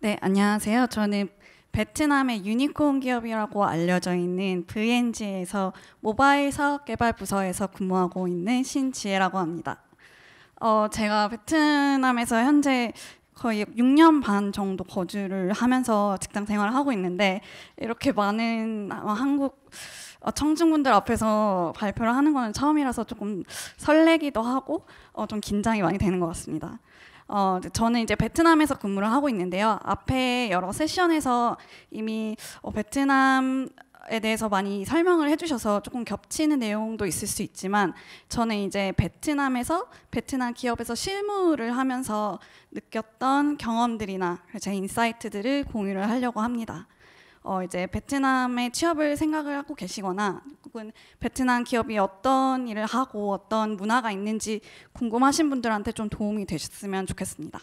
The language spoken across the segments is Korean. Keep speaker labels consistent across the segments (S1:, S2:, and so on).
S1: 네, 안녕하세요. 저는 베트남의 유니콘 기업이라고 알려져 있는 VNG에서 모바일 사업 개발 부서에서 근무하고 있는 신지혜라고 합니다. 어, 제가 베트남에서 현재 거의 6년 반 정도 거주를 하면서 직장 생활을 하고 있는데 이렇게 많은 한국 어, 청중분들 앞에서 발표를 하는 거는 처음이라서 조금 설레기도 하고 어, 좀 긴장이 많이 되는 것 같습니다. 어, 저는 이제 베트남에서 근무를 하고 있는데요. 앞에 여러 세션에서 이미 어, 베트남 에 대해서 많이 설명을 해주셔서 조금 겹치는 내용도 있을 수 있지만 저는 이제 베트남에서 베트남 기업에서 실무를 하면서 느꼈던 경험들이나 제 인사이트들을 공유를 하려고 합니다. 어 이제 베트남에 취업을 생각을 하고 계시거나 혹은 베트남 기업이 어떤 일을 하고 어떤 문화가 있는지 궁금하신 분들한테 좀 도움이 되셨으면 좋겠습니다.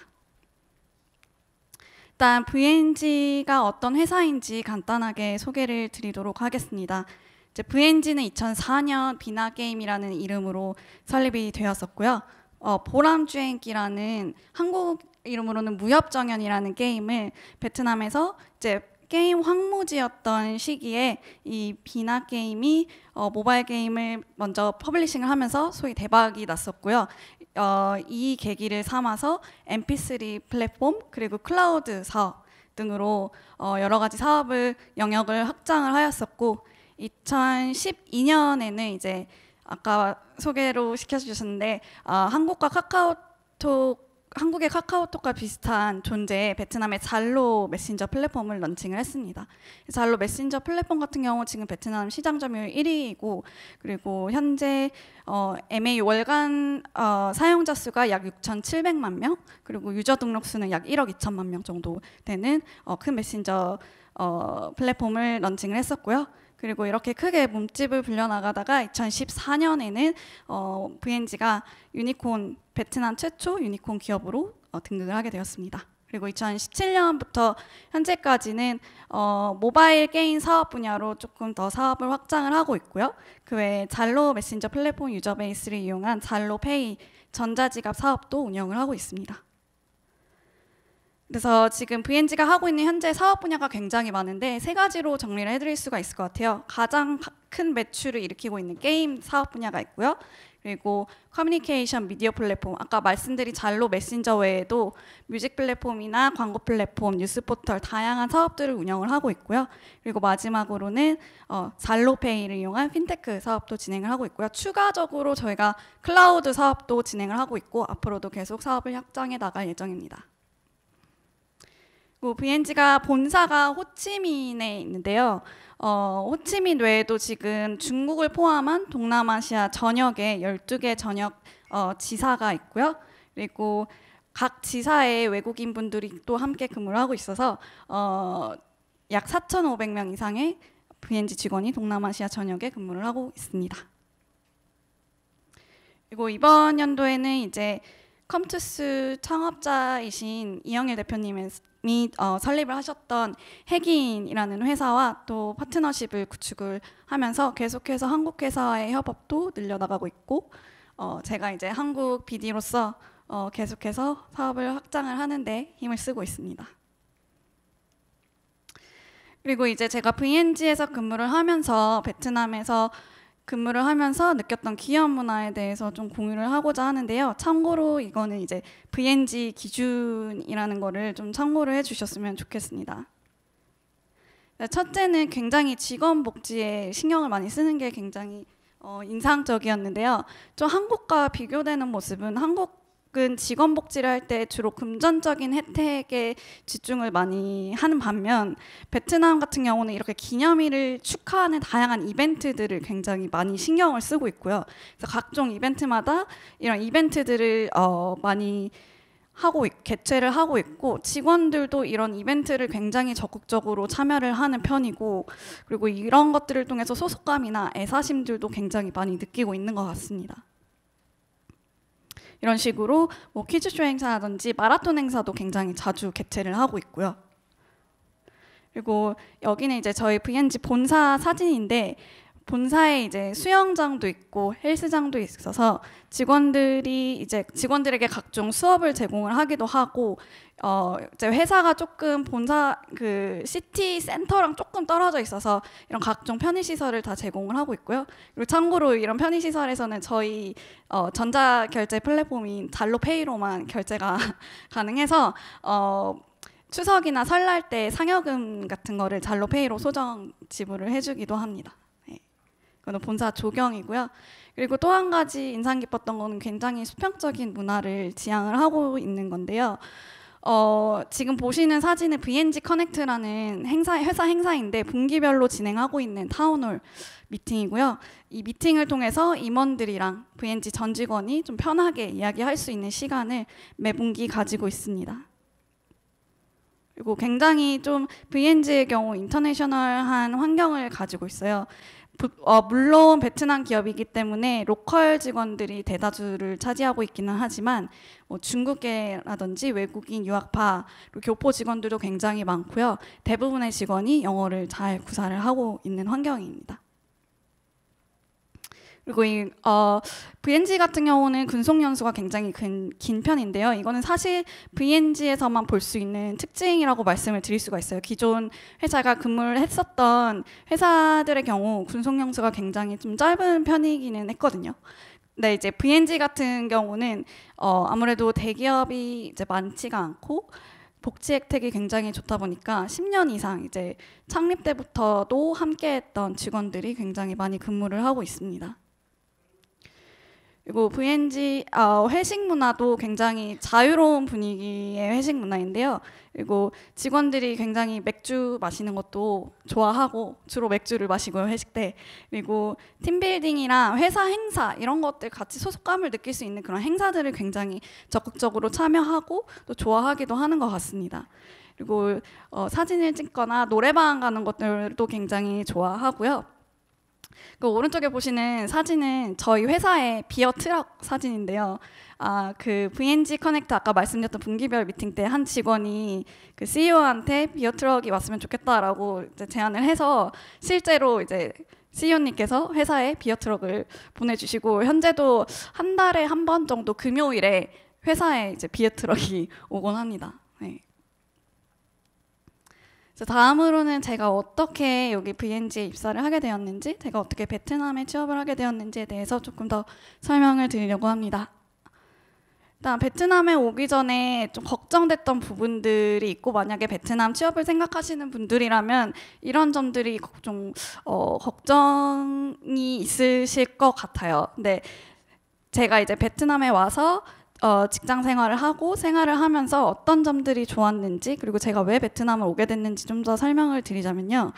S1: 일단 VNG가 어떤 회사인지 간단하게 소개를 드리도록 하겠습니다. 이제 VNG는 2004년 비나 게임이라는 이름으로 설립이 되었었고요. 어, 보람주행기라는 한국 이름으로는 무협정연이라는 게임을 베트남에서 이제 게임 황무지였던 시기에 이 비나 게임이 어, 모바일 게임을 먼저 퍼블리싱을 하면서 소위 대박이 났었고요. 어, 이 계기를 삼아서 MP3 플랫폼 그리고 클라우드 사업 등으로 어, 여러 가지 사업을 영역을 확장을 하였었고 2012년에는 이제 아까 소개로 시켜주셨는데 어, 한국과 카카오톡 한국의 카카오톡과 비슷한 존재의 베트남의 잘로 메신저 플랫폼을 런칭을 했습니다. 잘로 메신저 플랫폼 같은 경우 지금 베트남 시장 점유율 1위이고 그리고 현재 어, MA 월간 어, 사용자 수가 약 6,700만 명 그리고 유저 등록 수는 약 1억 2천만 명 정도 되는 어, 큰 메신저 어, 플랫폼을 런칭을 했었고요. 그리고 이렇게 크게 몸집을 불려나가다가 2014년에는 어, VNG가 유니콘 베트남 최초 유니콘 기업으로 어, 등극을 하게 되었습니다. 그리고 2017년부터 현재까지는 어, 모바일 게임 사업 분야로 조금 더 사업을 확장을 하고 있고요. 그 외에 잘로 메신저 플랫폼 유저 베이스를 이용한 잘로 페이 전자지갑 사업도 운영을 하고 있습니다. 그래서 지금 VNG가 하고 있는 현재 사업 분야가 굉장히 많은데 세 가지로 정리를 해드릴 수가 있을 것 같아요. 가장 큰 매출을 일으키고 있는 게임 사업 분야가 있고요. 그리고 커뮤니케이션 미디어 플랫폼 아까 말씀드린 잘로 메신저 외에도 뮤직 플랫폼이나 광고 플랫폼 뉴스 포털 다양한 사업들을 운영을 하고 있고요 그리고 마지막으로는 어, 잘로페이를 이용한 핀테크 사업도 진행을 하고 있고요 추가적으로 저희가 클라우드 사업도 진행을 하고 있고 앞으로도 계속 사업을 확장해 나갈 예정입니다. 그리고 BNG가 본사가 호치민에 있는데요. 어, 호치민 외에도 지금 중국을 포함한 동남아시아 전역에 12개 전역 어, 지사가 있고요. 그리고 각 지사의 외국인 분들이 또 함께 근무를 하고 있어서 어, 약 4,500명 이상의 BNG 직원이 동남아시아 전역에 근무를 하고 있습니다. 그리고 이번 연도에는 이제 컴투스 창업자이신 이영일 대표님이 어, 설립을 하셨던 핵인이라는 회사와 또 파트너십을 구축을 하면서 계속해서 한국 회사와의 협업도 늘려나가고 있고 어, 제가 이제 한국 BD로서 어, 계속해서 사업을 확장을 하는데 힘을 쓰고 있습니다. 그리고 이제 제가 VNG에서 근무를 하면서 베트남에서 근무를 하면서 느꼈던 기업 문화에 대해서 좀 공유를 하고자 하는데요. 참고로 이거는 이제 VNG 기준이라는 거를 좀 참고를 해주셨으면 좋겠습니다. 네, 첫째는 굉장히 직원 복지에 신경을 많이 쓰는 게 굉장히 어, 인상적이었는데요. 좀 한국과 비교되는 모습은 한국 쪽은 직원 복지를 할 때 주로 금전적인 혜택에 집중을 많이 하는 반면 베트남 같은 경우는 이렇게 기념일을 축하하는 다양한 이벤트들을 굉장히 많이 신경을 쓰고 있고요. 그래서 각종 이벤트마다 이런 이벤트들을 어, 많이 하고 개최를 하고 있고 직원들도 이런 이벤트를 굉장히 적극적으로 참여를 하는 편이고 그리고 이런 것들을 통해서 소속감이나 애사심들도 굉장히 많이 느끼고 있는 것 같습니다. 이런 식으로 뭐 퀴즈쇼 행사라든지 마라톤 행사도 굉장히 자주 개최를 하고 있고요. 그리고 여기는 이제 저희 VNG 본사 사진인데 본사에 이제 수영장도 있고 헬스장도 있어서 직원들이 이제 직원들에게 각종 수업을 제공을 하기도 하고 어 이제 회사가 조금 본사 그 시티 센터랑 조금 떨어져 있어서 이런 각종 편의 시설을 다 제공을 하고 있고요. 그리고 참고로 이런 편의 시설에서는 저희 어 전자 결제 플랫폼인 잘로페이로만 결제가 가능해서 어 추석이나 설날 때 상여금 같은 거를 잘로페이로 소정 지불을 해주기도 합니다. 그건 본사 조경이고요. 그리고 또 한 가지 인상 깊었던 거는 굉장히 수평적인 문화를 지향을 하고 있는 건데요. 어, 지금 보시는 사진은 VNG 커넥트라는 행사, 회사 행사인데 분기별로 진행하고 있는 타운홀 미팅이고요. 이 미팅을 통해서 임원들이랑 VNG 전 직원이 좀 편하게 이야기할 수 있는 시간을 매 분기 가지고 있습니다. 그리고 굉장히 좀 VNG의 경우 인터내셔널한 환경을 가지고 있어요. 어, 물론 베트남 기업이기 때문에 로컬 직원들이 대다수를 차지하고 있기는 하지만 뭐 중국계라든지 외국인 유학파 교포 직원들도 굉장히 많고요. 대부분의 직원이 영어를 잘 구사를 하고 있는 환경입니다. 그리고 이 어, VNG 같은 경우는 근속 연수가 굉장히 긴, 긴 편인데요. 이거는 사실 VNG에서만 볼 수 있는 특징이라고 말씀을 드릴 수가 있어요. 기존 회사가 근무를 했었던 회사들의 경우 근속 연수가 굉장히 좀 짧은 편이기는 했거든요. 근데 이제 VNG 같은 경우는 어, 아무래도 대기업이 이제 많지가 않고 복지 혜택이 굉장히 좋다 보니까 10년 이상 이제 창립 때부터도 함께했던 직원들이 굉장히 많이 근무를 하고 있습니다. 그리고 VNG 어, 아, 회식 문화도 굉장히 자유로운 분위기의 회식 문화인데요. 그리고 직원들이 굉장히 맥주 마시는 것도 좋아하고 주로 맥주를 마시고요 회식 때. 그리고 팀빌딩이랑 회사 행사 이런 것들 같이 소속감을 느낄 수 있는 그런 행사들을 굉장히 적극적으로 참여하고 또 좋아하기도 하는 것 같습니다. 그리고 어, 사진을 찍거나 노래방 가는 것들도 굉장히 좋아하고요. 그 오른쪽에 보시는 사진은 저희 회사의 비어 트럭 사진인데요. 아, 그 VNG 커넥트 아까 말씀드렸던 분기별 미팅 때 한 직원이 그 CEO한테 비어 트럭이 왔으면 좋겠다라고 제안을 해서 실제로 이제 CEO님께서 회사에 비어 트럭을 보내주시고 현재도 한 달에 한 번 정도 금요일에 회사에 이제 비어 트럭이 오곤 합니다. 다음으로는 제가 어떻게 여기 BNG에 입사를 하게 되었는지, 제가 어떻게 베트남에 취업을 하게 되었는지에 대해서 조금 더 설명을 드리려고 합니다. 일단 베트남에 오기 전에 좀 걱정됐던 부분들이 있고 만약에 베트남 취업을 생각하시는 분들이라면 이런 점들이 좀 어, 걱정이 있으실 것 같아요. 근데 제가 이제 베트남에 와서 어, 직장 생활을 하고 생활을 하면서 어떤 점들이 좋았는지 그리고 제가 왜 베트남을 오게 됐는지 좀 더 설명을 드리자면요.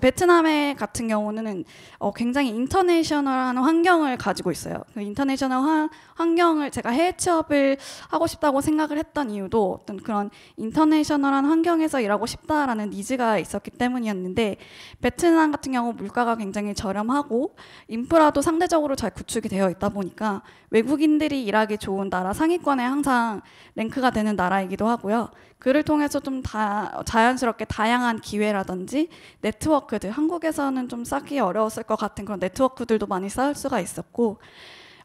S1: 베트남에 같은 경우는 어, 굉장히 인터내셔널한 환경을 가지고 있어요. 그 인터내셔널 화, 환경을 제가 해외 취업을 하고 싶다고 생각을 했던 이유도 어떤 그런 인터내셔널한 환경에서 일하고 싶다라는 니즈가 있었기 때문이었는데 베트남 같은 경우 물가가 굉장히 저렴하고 인프라도 상대적으로 잘 구축이 되어 있다 보니까 외국인들이 일하기 좋은 나라 상위권에 항상 랭크가 되는 나라이기도 하고요. 그를 통해서 좀 다, 자연스럽게 다양한 기회라든지 네트워크들, 한국에서는 좀 쌓기 어려웠을 것 같은 그런 네트워크들도 많이 쌓을 수가 있었고,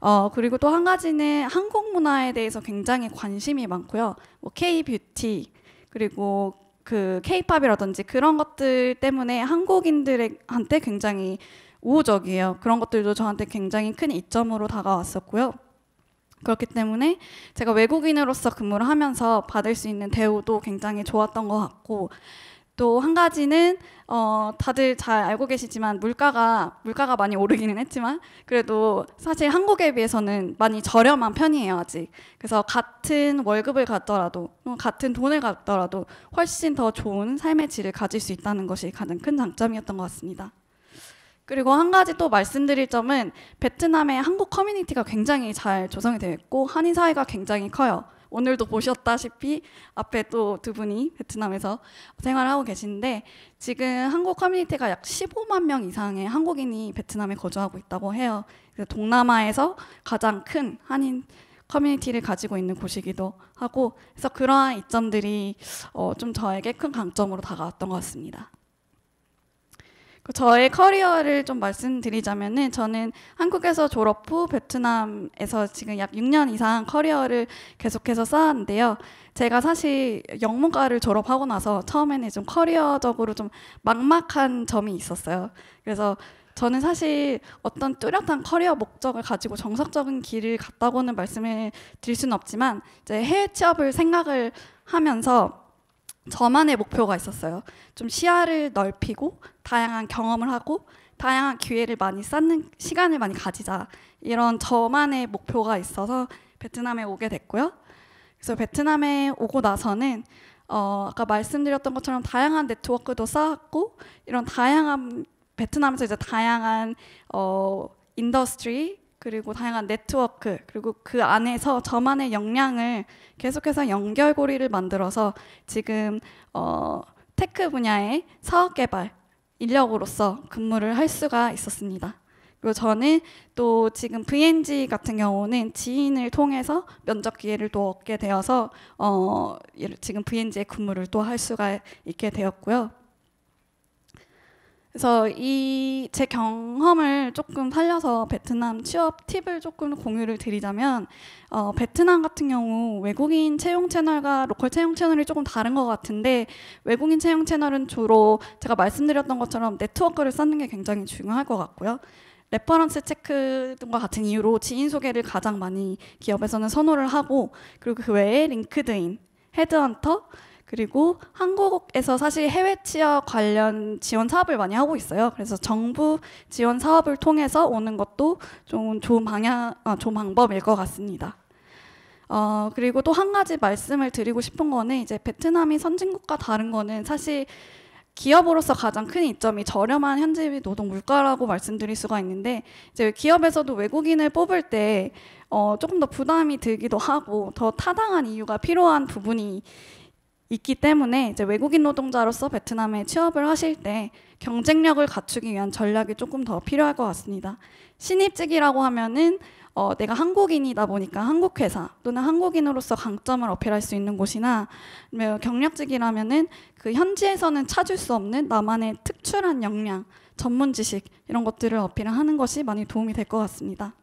S1: 어, 그리고 또 한 가지는 한국 문화에 대해서 굉장히 관심이 많고요. 뭐 K-뷰티, 그리고 그 K-팝이라든지 그런 것들 때문에 한국인들한테 굉장히 우호적이에요. 그런 것들도 저한테 굉장히 큰 이점으로 다가왔었고요. 그렇기 때문에 제가 외국인으로서 근무를 하면서 받을 수 있는 대우도 굉장히 좋았던 것 같고 또 한 가지는 어 다들 잘 알고 계시지만 물가가 물가가 많이 오르기는 했지만 그래도 사실 한국에 비해서는 많이 저렴한 편이에요 아직 그래서 같은 월급을 갖더라도 뭐 같은 돈을 갖더라도 훨씬 더 좋은 삶의 질을 가질 수 있다는 것이 가장 큰 장점이었던 것 같습니다. 그리고 한 가지 또 말씀드릴 점은 베트남의 한국 커뮤니티가 굉장히 잘 조성이 되어 있고 한인 사회가 굉장히 커요. 오늘도 보셨다시피 앞에 또 두 분이 베트남에서 생활하고 계신데 지금 한국 커뮤니티가 약 15만 명 이상의 한국인이 베트남에 거주하고 있다고 해요. 그래서 동남아에서 가장 큰 한인 커뮤니티를 가지고 있는 곳이기도 하고 그래서 그러한 이점들이 어, 좀 저에게 큰 강점으로 다가왔던 것 같습니다. 저의 커리어를 좀 말씀드리자면은 저는 한국에서 졸업 후 베트남에서 지금 약 6년 이상 커리어를 계속해서 쌓았는데요. 제가 사실 영문과를 졸업하고 나서 처음에는 좀 커리어적으로 좀 막막한 점이 있었어요. 그래서 저는 사실 어떤 뚜렷한 커리어 목적을 가지고 정석적인 길을 갔다고는 말씀을 드릴 수는 없지만 이제 해외 취업을 생각을 하면서 저만의 목표가 있었어요. 좀 시야를 넓히고 다양한 경험을 하고 다양한 기회를 많이 쌓는 시간을 많이 가지자 이런 저만의 목표가 있어서 베트남에 오게 됐고요. 그래서 베트남에 오고 나서는 어, 아까 말씀드렸던 것처럼 다양한 네트워크도 쌓았고 이런 다양한 베트남에서 이제 다양한 어, 인더스트리 그리고 다양한 네트워크, 그리고 그 안에서 저만의 역량을 계속해서 연결고리를 만들어서 지금 어, 테크 분야의 사업 개발 인력으로서 근무를 할 수가 있었습니다. 그리고 저는 또 지금 VNG 같은 경우는 지인을 통해서 면접 기회를 또 얻게 되어서 어, 지금 VNG의 근무를 또 할 수가 있게 되었고요. 그래서 이 제 경험을 조금 살려서 베트남 취업 팁을 조금 공유를 드리자면 어, 베트남 같은 경우 외국인 채용 채널과 로컬 채용 채널이 조금 다른 것 같은데 외국인 채용 채널은 주로 제가 말씀드렸던 것처럼 네트워크를 쌓는 게 굉장히 중요할 것 같고요. 레퍼런스 체크 등과 같은 이유로 지인 소개를 가장 많이 기업에서는 선호를 하고 그리고 그 외에 링크드인, 헤드헌터, 그리고 한국에서 사실 해외 취업 관련 지원 사업을 많이 하고 있어요. 그래서 정부 지원 사업을 통해서 오는 것도 좀 좋은 방향, 아, 좋은 방법일 것 같습니다. 어, 그리고 또 한 가지 말씀을 드리고 싶은 거는 이제 베트남이 선진국과 다른 거는 사실 기업으로서 가장 큰 이점이 저렴한 현지 노동 물가라고 말씀드릴 수가 있는데 이제 기업에서도 외국인을 뽑을 때 어, 조금 더 부담이 들기도 하고 더 타당한 이유가 필요한 부분이 있기 때문에 이제 외국인 노동자로서 베트남에 취업을 하실 때 경쟁력을 갖추기 위한 전략이 조금 더 필요할 것 같습니다. 신입직이라고 하면은 어, 내가 한국인이다 보니까 한국 회사 또는 한국인으로서 강점을 어필할 수 있는 곳이나 뭐 경력직이라면은 그 현지에서는 찾을 수 없는 나만의 특출한 역량, 전문 지식 이런 것들을 어필하는 것이 많이 도움이 될 것 같습니다.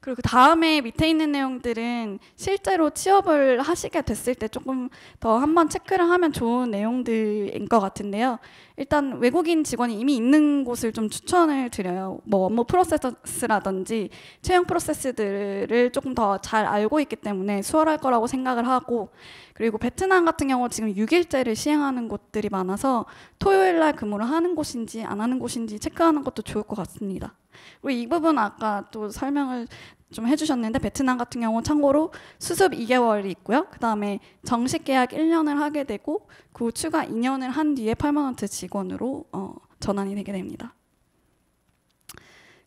S1: 그리고 그 다음에 밑에 있는 내용들은 실제로 취업을 하시게 됐을 때 조금 더 한 번 체크를 하면 좋은 내용들인 것 같은데요. 일단 외국인 직원이 이미 있는 곳을 좀 추천을 드려요. 뭐 업무 프로세스라든지 채용 프로세스들을 조금 더 잘 알고 있기 때문에 수월할 거라고 생각을 하고 그리고 베트남 같은 경우 지금 6일제를 시행하는 곳들이 많아서 토요일 날 근무를 하는 곳인지 안 하는 곳인지 체크하는 것도 좋을 것 같습니다. 우리 이 부분 아까 또 설명을 좀 해주셨는데 베트남 같은 경우 참고로 수습 2개월이 있고요. 그 다음에 정식 계약 1년을 하게 되고 그 추가 2년을 한 뒤에 퍼머넌트 직원으로 어, 전환이 되게 됩니다.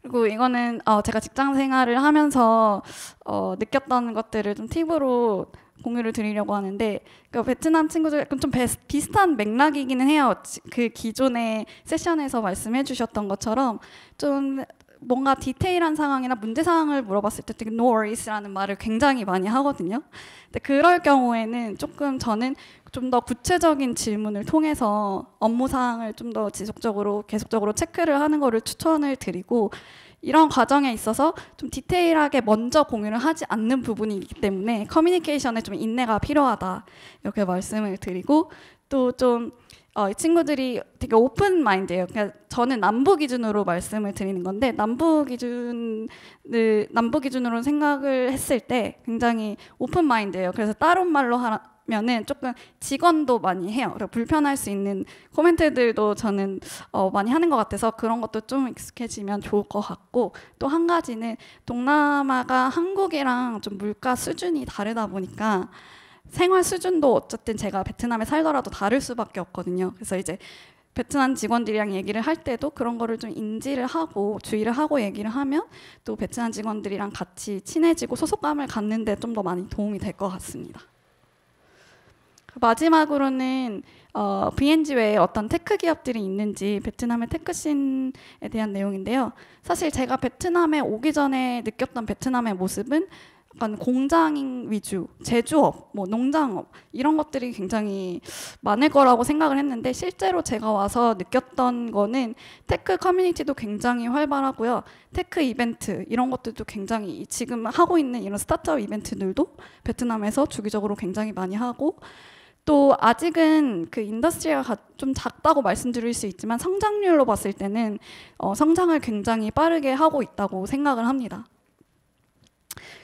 S1: 그리고 이거는 어, 제가 직장 생활을 하면서 어, 느꼈던 것들을 좀 팁으로 공유를 드리려고 하는데 그 베트남 친구들 좀 베스, 비슷한 맥락이기는 해요. 그 기존의 세션에서 말씀해 주셨던 것처럼 좀 뭔가 디테일한 상황이나 문제 상황을 물어봤을 때 되게 no worries라는 말을 굉장히 많이 하거든요. 근데 그럴 경우에는 조금 저는 좀 더 구체적인 질문을 통해서 업무 사항을 좀 더 지속적으로 계속적으로 체크를 하는 거를 추천을 드리고 이런 과정에 있어서 좀 디테일하게 먼저 공유를 하지 않는 부분이 기 때문에 커뮤니케이션에 좀 인내가 필요하다 이렇게 말씀을 드리고 또좀 어, 이 친구들이 되게 오픈 마인드예요. 그러 저는 남부 기준으로 말씀을 드리는 건데 남부 기준을 남부 기준으로 생각을 했을 때 굉장히 오픈 마인드예요. 그래서 다른 말로 하면은 조금 직원도 많이 해요. 그래서 불편할 수 있는 코멘트들도 저는 어, 많이 하는 것 같아서 그런 것도 좀 익숙해지면 좋을 것 같고 또 한 가지는 동남아가 한국이랑 좀 물가 수준이 다르다 보니까 생활 수준도 어쨌든 제가 베트남에 살더라도 다를 수밖에 없거든요. 그래서 이제 베트남 직원들이랑 얘기를 할 때도 그런 거를 좀 인지를 하고 주의를 하고 얘기를 하면 또 베트남 직원들이랑 같이 친해지고 소속감을 갖는데 좀 더 많이 도움이 될 것 같습니다. 그 마지막으로는 어, BNG 외에 어떤 테크 기업들이 있는지 베트남의 테크씬에 대한 내용인데요. 사실 제가 베트남에 오기 전에 느꼈던 베트남의 모습은 약간 공장 위주, 제조업, 뭐 농장업 이런 것들이 굉장히 많을 거라고 생각을 했는데 실제로 제가 와서 느꼈던 거는 테크 커뮤니티도 굉장히 활발하고요. 테크 이벤트 이런 것들도 굉장히 지금 하고 있는 이런 스타트업 이벤트들도 베트남에서 주기적으로 굉장히 많이 하고 또 아직은 그 인더스트리가 좀 작다고 말씀드릴 수 있지만 성장률로 봤을 때는 어, 성장을 굉장히 빠르게 하고 있다고 생각을 합니다.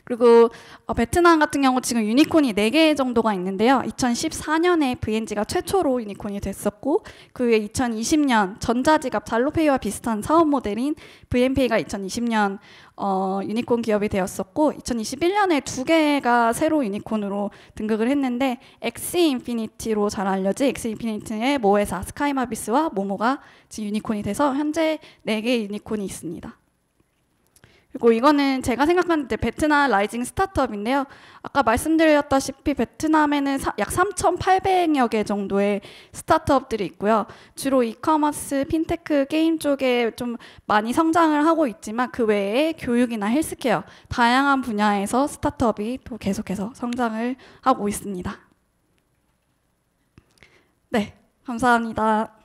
S1: 그리고 어, 베트남 같은 경우 지금 유니콘이 4개 정도가 있는데요. 2014년에 VNG가 최초로 유니콘이 됐었고 그 후에 2020년 전자지갑 잘로페이와 비슷한 사업 모델인 VNP가 2020년 어, 유니콘 기업이 되었었고 2021년에 두 개가 새로 유니콘으로 등극을 했는데 엑스 인피니티로 잘 알려진 엑스 인피니티의 모회사 스카이마비스와 모모가 지금 유니콘이 돼서 현재 4개 의 유니콘이 있습니다. 그리고 이거는 제가 생각하는 베트남 라이징 스타트업인데요. 아까 말씀드렸다시피 베트남에는 사, 약 3,800여 개 정도의 스타트업들이 있고요. 주로 이커머스, 핀테크, 게임 쪽에 좀 많이 성장을 하고 있지만 그 외에 교육이나 헬스케어 다양한 분야에서 스타트업이 또 계속해서 성장을 하고 있습니다. 네, 감사합니다.